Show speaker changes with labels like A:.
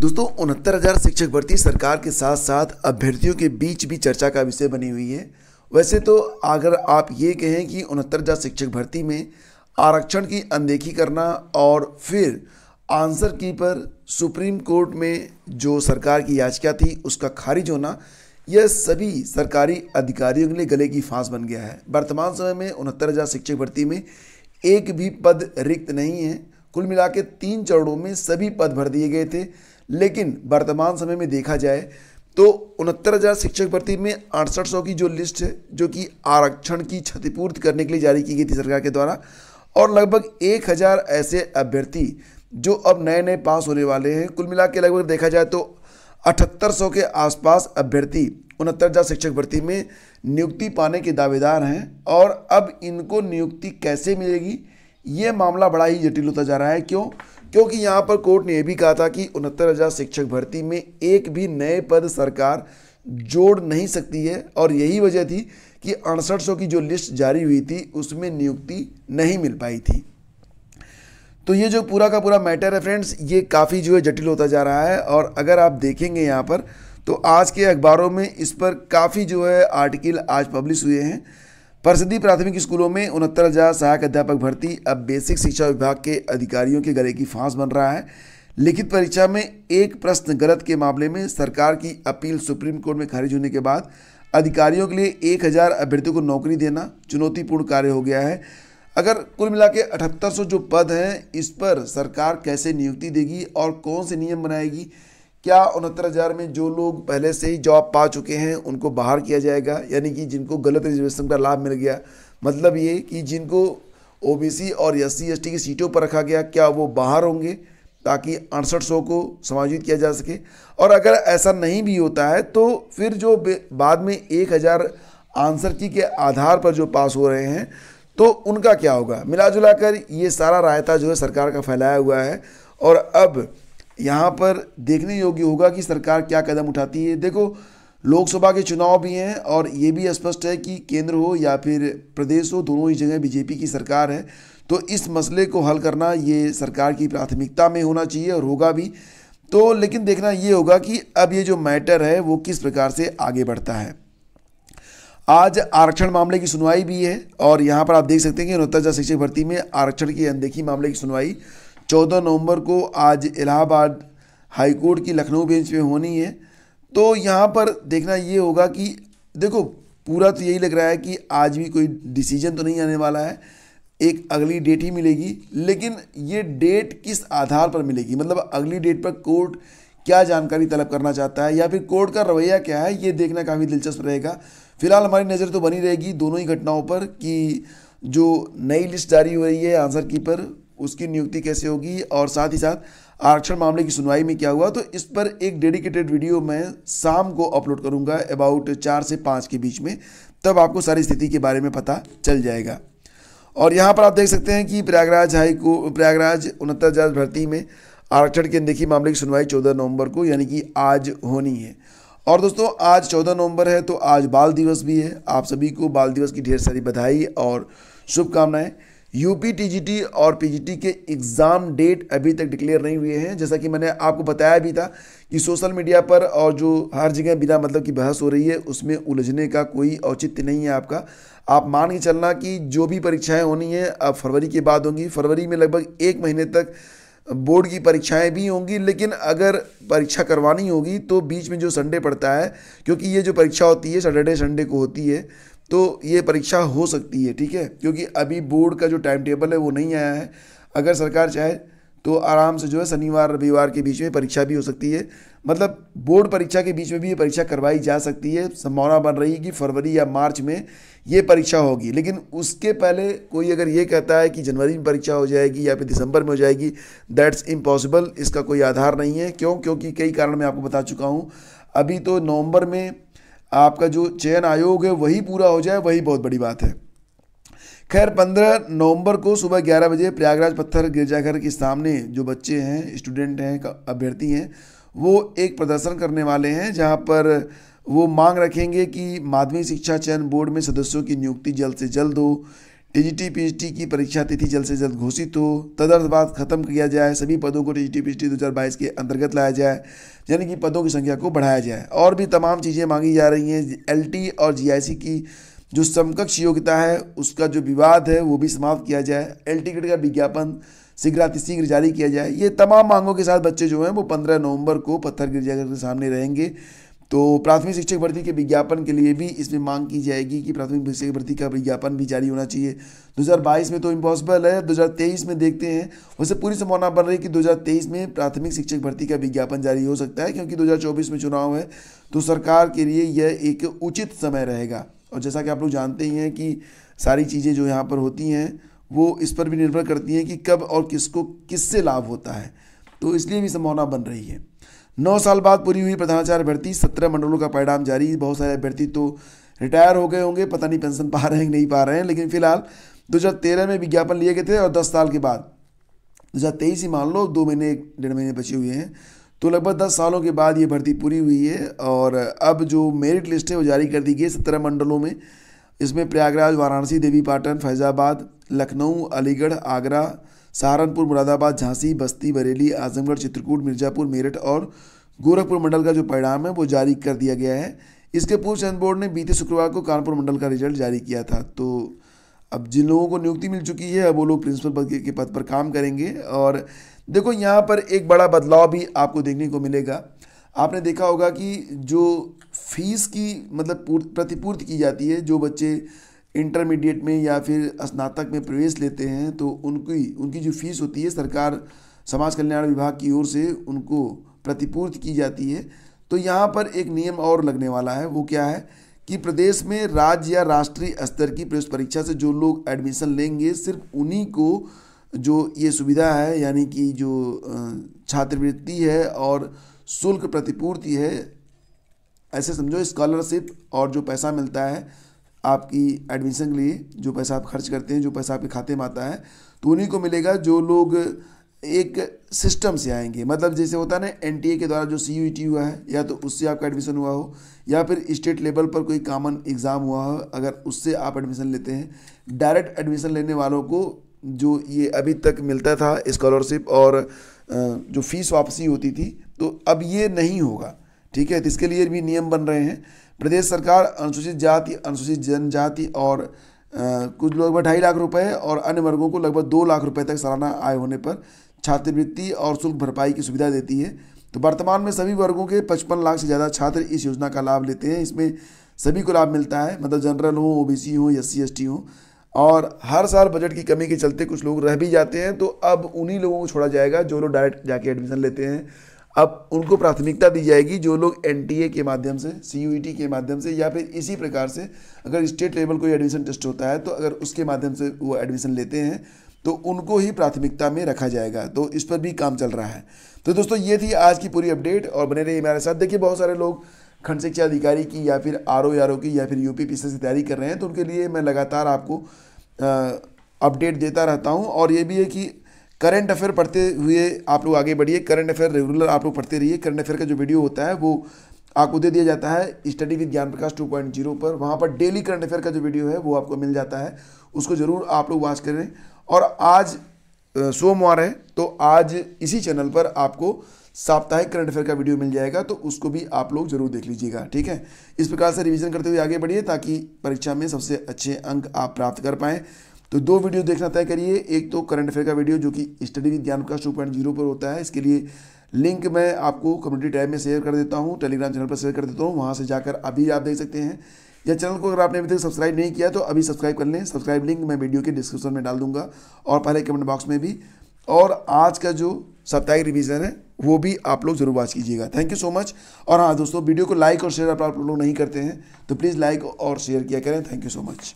A: दोस्तों उनहत्तर हज़ार शिक्षक भर्ती सरकार के साथ साथ अभ्यर्थियों के बीच भी चर्चा का विषय बनी हुई है वैसे तो अगर आप ये कहें कि उनहत्तर हज़ार शिक्षक भर्ती में आरक्षण की अनदेखी करना और फिर आंसर की पर सुप्रीम कोर्ट में जो सरकार की याचिका थी उसका खारिज होना यह सभी सरकारी अधिकारियों के लिए गले की फांस बन गया है वर्तमान समय में उनहत्तर हज़ार शिक्षक भर्ती में एक भी पद रिक्त नहीं है कुल मिला के तीन चरणों में सभी पद भर दिए गए थे लेकिन वर्तमान समय में देखा जाए तो उनहत्तर हज़ार शिक्षक भर्ती में अड़सठ सौ की जो लिस्ट है जो कि आरक्षण की क्षतिपूर्ति करने के लिए जारी की गई थी सरकार के द्वारा और लगभग एक हज़ार ऐसे अभ्यर्थी जो अब नए नए पास होने वाले हैं कुल मिला के लगभग देखा जाए तो अठहत्तर सौ के आसपास अभ्यर्थी उनहत्तर हज़ार शिक्षक भर्ती में नियुक्ति पाने के दावेदार हैं और अब इनको नियुक्ति कैसे मिलेगी ये मामला बड़ा ही जटिल होता जा रहा है क्यों क्योंकि यहाँ पर कोर्ट ने यह भी कहा था कि उनहत्तर हज़ार शिक्षक भर्ती में एक भी नए पद सरकार जोड़ नहीं सकती है और यही वजह थी कि अड़सठ सौ की जो लिस्ट जारी हुई थी उसमें नियुक्ति नहीं मिल पाई थी तो ये जो पूरा का पूरा मैटर है फ्रेंड्स ये काफ़ी जो है जटिल होता जा रहा है और अगर आप देखेंगे यहाँ पर तो आज के अखबारों में इस पर काफ़ी जो है आर्टिकल आज पब्लिश हुए हैं प्रसिद्धि प्राथमिक स्कूलों में उनहत्तर हज़ार सहायक अध्यापक भर्ती अब बेसिक शिक्षा विभाग के अधिकारियों के गले की फांस बन रहा है लिखित परीक्षा में एक प्रश्न गलत के मामले में सरकार की अपील सुप्रीम कोर्ट में खारिज होने के बाद अधिकारियों के लिए एक हज़ार अभ्यर्थियों को नौकरी देना चुनौतीपूर्ण कार्य हो गया है अगर कुल मिला के अठहत्तर जो पद हैं इस पर सरकार कैसे नियुक्ति देगी और कौन से नियम बनाएगी क्या उनहत्तर हज़ार में जो लोग पहले से ही जॉब पा चुके हैं उनको बाहर किया जाएगा यानी कि जिनको गलत रिजर्वेशन का लाभ मिल गया मतलब ये कि जिनको ओबीसी और एस सी की सीटों पर रखा गया क्या वो बाहर होंगे ताकि अड़सठ सौ को समायोजित किया जा सके और अगर ऐसा नहीं भी होता है तो फिर जो बाद में एक हज़ार आंसर की के आधार पर जो पास हो रहे हैं तो उनका क्या होगा मिला जुला कर ये सारा रायता जो है सरकार का फैलाया हुआ है और अब यहाँ पर देखने योग्य होगा कि सरकार क्या कदम उठाती है देखो लोकसभा के चुनाव भी हैं और ये भी स्पष्ट है कि केंद्र हो या फिर प्रदेश हो दोनों ही जगह बीजेपी की सरकार है तो इस मसले को हल करना ये सरकार की प्राथमिकता में होना चाहिए और होगा भी तो लेकिन देखना ये होगा कि अब ये जो मैटर है वो किस प्रकार से आगे बढ़ता है आज आरक्षण मामले की सुनवाई भी है और यहाँ पर आप देख सकते हैं कि उनहत्तर शिक्षक भर्ती में आरक्षण की अनदेखी मामले की सुनवाई 14 नवंबर को आज इलाहाबाद हाईकोर्ट की लखनऊ बेंच में होनी है तो यहाँ पर देखना ये होगा कि देखो पूरा तो यही लग रहा है कि आज भी कोई डिसीजन तो नहीं आने वाला है एक अगली डेट ही मिलेगी लेकिन ये डेट किस आधार पर मिलेगी मतलब अगली डेट पर कोर्ट क्या जानकारी तलब करना चाहता है या फिर कोर्ट का रवैया क्या है ये देखना काफ़ी दिलचस्प रहेगा फिलहाल हमारी नज़र तो बनी रहेगी दोनों ही घटनाओं पर कि जो नई लिस्ट जारी हो रही है आंसर की पर उसकी नियुक्ति कैसे होगी और साथ ही साथ आरक्षण मामले की सुनवाई में क्या हुआ तो इस पर एक डेडिकेटेड वीडियो मैं शाम को अपलोड करूंगा अबाउट चार से पाँच के बीच में तब आपको सारी स्थिति के बारे में पता चल जाएगा और यहाँ पर आप देख सकते हैं कि प्रयागराज हाई को प्रयागराज उनहत्तर जज भर्ती में आरक्षण के अनदेखी मामले की सुनवाई चौदह नवंबर को यानी कि आज होनी है और दोस्तों आज चौदह नवंबर है तो आज बाल दिवस भी है आप सभी को बाल दिवस की ढेर सारी बधाई और शुभकामनाएँ यूपी टीजीटी और पीजीटी के एग्ज़ाम डेट अभी तक डिक्लेयर नहीं हुए हैं जैसा कि मैंने आपको बताया भी था कि सोशल मीडिया पर और जो हर जगह बिना मतलब की बहस हो रही है उसमें उलझने का कोई औचित्य नहीं है आपका आप मान के चलना कि जो भी परीक्षाएं होनी है अब फरवरी के बाद होंगी फरवरी में लगभग एक महीने तक बोर्ड की परीक्षाएं भी होंगी लेकिन अगर परीक्षा करवानी होगी तो बीच में जो संडे पड़ता है क्योंकि ये जो परीक्षा होती है सैटरडे संडे को होती है तो ये परीक्षा हो सकती है ठीक है क्योंकि अभी बोर्ड का जो टाइम टेबल है वो नहीं आया है अगर सरकार चाहे तो आराम से जो है शनिवार रविवार के बीच में परीक्षा भी हो सकती है मतलब बोर्ड परीक्षा के बीच में भी ये परीक्षा करवाई जा सकती है संभावना बन रही है कि फरवरी या मार्च में ये परीक्षा होगी लेकिन उसके पहले कोई अगर ये कहता है कि जनवरी में परीक्षा हो जाएगी या फिर दिसंबर में हो जाएगी दैट्स इम्पॉसिबल इसका कोई आधार नहीं है क्यों क्योंकि कई कारण मैं आपको बता चुका हूँ अभी तो नवंबर में आपका जो चयन आयोग है वही पूरा हो जाए वही बहुत बड़ी बात है खैर 15 नवंबर को सुबह 11 बजे प्रयागराज पत्थर गिरजाघर के सामने जो बच्चे हैं स्टूडेंट हैं अभ्यर्थी हैं वो एक प्रदर्शन करने वाले हैं जहाँ पर वो मांग रखेंगे कि माध्यमिक शिक्षा चयन बोर्ड में सदस्यों की नियुक्ति जल्द से जल्द हो टीजीटी पी टी की परीक्षा तिथि जल्द से जल्द घोषित हो तदर्थ बात खत्म किया जाए सभी पदों को टीजीटी पी दो हज़ार बाईस के अंतर्गत लाया जाए यानी कि पदों की संख्या को बढ़ाया जाए और भी तमाम चीज़ें मांगी जा रही हैं एलटी और जीआईसी की जो समकक्ष योग्यता है उसका जो विवाद है वो भी समाप्त किया जाए एल टिकट का विज्ञापन शीघ्रातिशीघ्र जारी किया जाए ये तमाम मांगों के साथ बच्चे जो हैं वो पंद्रह नवंबर को पत्थर गिरजाघर के सामने रहेंगे तो प्राथमिक शिक्षक भर्ती के विज्ञापन के लिए भी इसमें मांग की जाएगी कि प्राथमिक शिक्षक भर्ती का विज्ञापन भी जारी होना चाहिए 2022 में तो इम्पॉसिबल है 2023 में देखते हैं वैसे पूरी संभावना बन रही है कि 2023 में प्राथमिक शिक्षक भर्ती का विज्ञापन जारी हो सकता है क्योंकि 2024 में चुनाव है तो सरकार के लिए यह एक उचित समय रहेगा और जैसा कि आप लोग जानते ही हैं कि सारी चीज़ें जो यहाँ पर होती हैं वो इस पर भी निर्भर करती हैं कि कब और किसको किससे लाभ होता है तो इसलिए भी संभावना बन रही है नौ साल बाद पूरी हुई प्रधानाचार्य भर्ती सत्रह मंडलों का परिणाम जारी बहुत सारे अभ्यर्थी तो रिटायर हो गए होंगे पता नहीं पेंशन पा रहे हैं कि नहीं पा रहे हैं लेकिन फिलहाल दो में विज्ञापन लिए गए थे और दस साल के बाद दो ही मान लो दो महीने डेढ़ महीने बचे हुए हैं तो लगभग दस सालों के बाद ये भर्ती पूरी हुई है और अब जो मेरिट लिस्ट है वो जारी कर दी गई है सत्रह मंडलों में इसमें प्रयागराज वाराणसी देवी पाटन फैज़ाबाद लखनऊ अलीगढ़ आगरा सहारनपुर मुरादाबाद झांसी बस्ती बरेली आजमगढ़ चित्रकूट मिर्ज़ापुर मेरठ और गोरखपुर मंडल का जो परिणाम है वो जारी कर दिया गया है इसके पूर्व चयन बोर्ड ने बीते शुक्रवार को कानपुर मंडल का रिजल्ट जारी किया था तो अब जिन लोगों को नियुक्ति मिल चुकी है अब वो लोग प्रिंसिपल पद के पद पर काम करेंगे और देखो यहाँ पर एक बड़ा बदलाव भी आपको देखने को मिलेगा आपने देखा होगा कि जो फीस की मतलब प्रतिपूर्ति की जाती है जो बच्चे इंटरमीडिएट में या फिर स्नातक में प्रवेश लेते हैं तो उनकी उनकी जो फीस होती है सरकार समाज कल्याण विभाग की ओर से उनको प्रतिपूर्ति की जाती है तो यहाँ पर एक नियम और लगने वाला है वो क्या है कि प्रदेश में राज्य या राष्ट्रीय स्तर की प्रवेश परीक्षा से जो लोग एडमिशन लेंगे सिर्फ उन्हीं को जो ये सुविधा है यानी कि जो छात्रवृत्ति है और शुल्क प्रतिपूर्ति है ऐसे समझो स्कॉलरशिप और जो पैसा मिलता है आपकी एडमिशन के लिए जो पैसा आप खर्च करते हैं जो पैसा आपके खाते में आता है तो उन्हीं को मिलेगा जो लोग एक सिस्टम से आएंगे मतलब जैसे होता है ना एन के द्वारा जो सी यू e हुआ है या तो उससे आपका एडमिशन हुआ हो या फिर स्टेट लेवल पर कोई कॉमन एग्ज़ाम हुआ हो अगर उससे आप एडमिशन लेते हैं डायरेक्ट एडमिशन लेने वालों को जो ये अभी तक मिलता था स्कॉलरशिप और जो फीस वापसी होती थी तो अब ये नहीं होगा ठीक है तो इसके लिए भी नियम बन रहे हैं प्रदेश सरकार अनुसूचित जाति अनुसूचित जनजाति और आ, कुछ लोग ढाई लाख रुपए और अन्य वर्गों को लगभग दो लाख रुपए तक सालाना आय होने पर छात्रवृत्ति और शुल्क भरपाई की सुविधा देती है तो वर्तमान में सभी वर्गों के पचपन लाख से ज़्यादा छात्र इस योजना का लाभ लेते हैं इसमें सभी को लाभ मिलता है मतलब जनरल हो ओबीसी हो एस सी हो और हर साल बजट की कमी के चलते कुछ लोग रह भी जाते हैं तो अब उन्हीं लोगों को छोड़ा जाएगा जो लोग डायरेक्ट जाके एडमिशन लेते हैं अब उनको प्राथमिकता दी जाएगी जो लोग एन के माध्यम से सी e के माध्यम से या फिर इसी प्रकार से अगर स्टेट लेवल कोई एडमिशन टेस्ट होता है तो अगर उसके माध्यम से वो एडमिशन लेते हैं तो उनको ही प्राथमिकता में रखा जाएगा तो इस पर भी काम चल रहा है तो दोस्तों ये थी आज की पूरी अपडेट और बने रही हमारे साथ देखिए बहुत सारे लोग खंड शिक्षा अधिकारी की या फिर आर ओ आर की या फिर यू पी से तैयारी कर रहे हैं तो उनके लिए मैं लगातार आपको अपडेट देता रहता हूँ और ये भी है कि करंट अफेयर पढ़ते हुए आप लोग आगे बढ़िए करंट अफेयर रेगुलर आप लोग पढ़ते रहिए करंट अफेयर का जो वीडियो होता है वो आपको दे दिया जाता है स्टडी विद ज्ञान प्रकाश 2.0 पर वहाँ पर डेली करंट अफेयर का जो वीडियो है वो आपको मिल जाता है उसको ज़रूर आप लोग वॉच करें और आज सोमवार है तो आज इसी चैनल पर आपको साप्ताहिक करंट अफेयर का वीडियो मिल जाएगा तो उसको भी आप लोग जरूर देख लीजिएगा ठीक है इस प्रकार से रिविजन करते हुए आगे बढ़िए ताकि परीक्षा में सबसे अच्छे अंक आप प्राप्त कर पाएँ तो दो वीडियो देखना तय करिए एक तो करंट अफेयर का वीडियो जो कि स्टडी विद ज्ञान प्रकाश टू पॉइंट जीरो पर होता है इसके लिए लिंक मैं आपको कम्युनिटी टाइम में शेयर कर देता हूँ टेलीग्राम चैनल पर शेयर कर देता हूँ वहाँ से जाकर अभी आप देख सकते हैं या चैनल को अगर आपने अभी तक सब्सक्राइब नहीं किया तो अभी सब्सक्राइब कर लें सब्सक्राइब लिंक मैं वीडियो के डिस्क्रिप्शन में डाल दूंगा और पहले कमेंट बॉक्स में भी और आज का जो साप्ताहिक रिविज़न है वो भी आप लोग जरूर वॉच कीजिएगा थैंक यू सो मच और हाँ दोस्तों वीडियो को लाइक और शेयर आप लोग नहीं करते हैं तो प्लीज़ लाइक और शेयर किया करें थैंक यू सो मच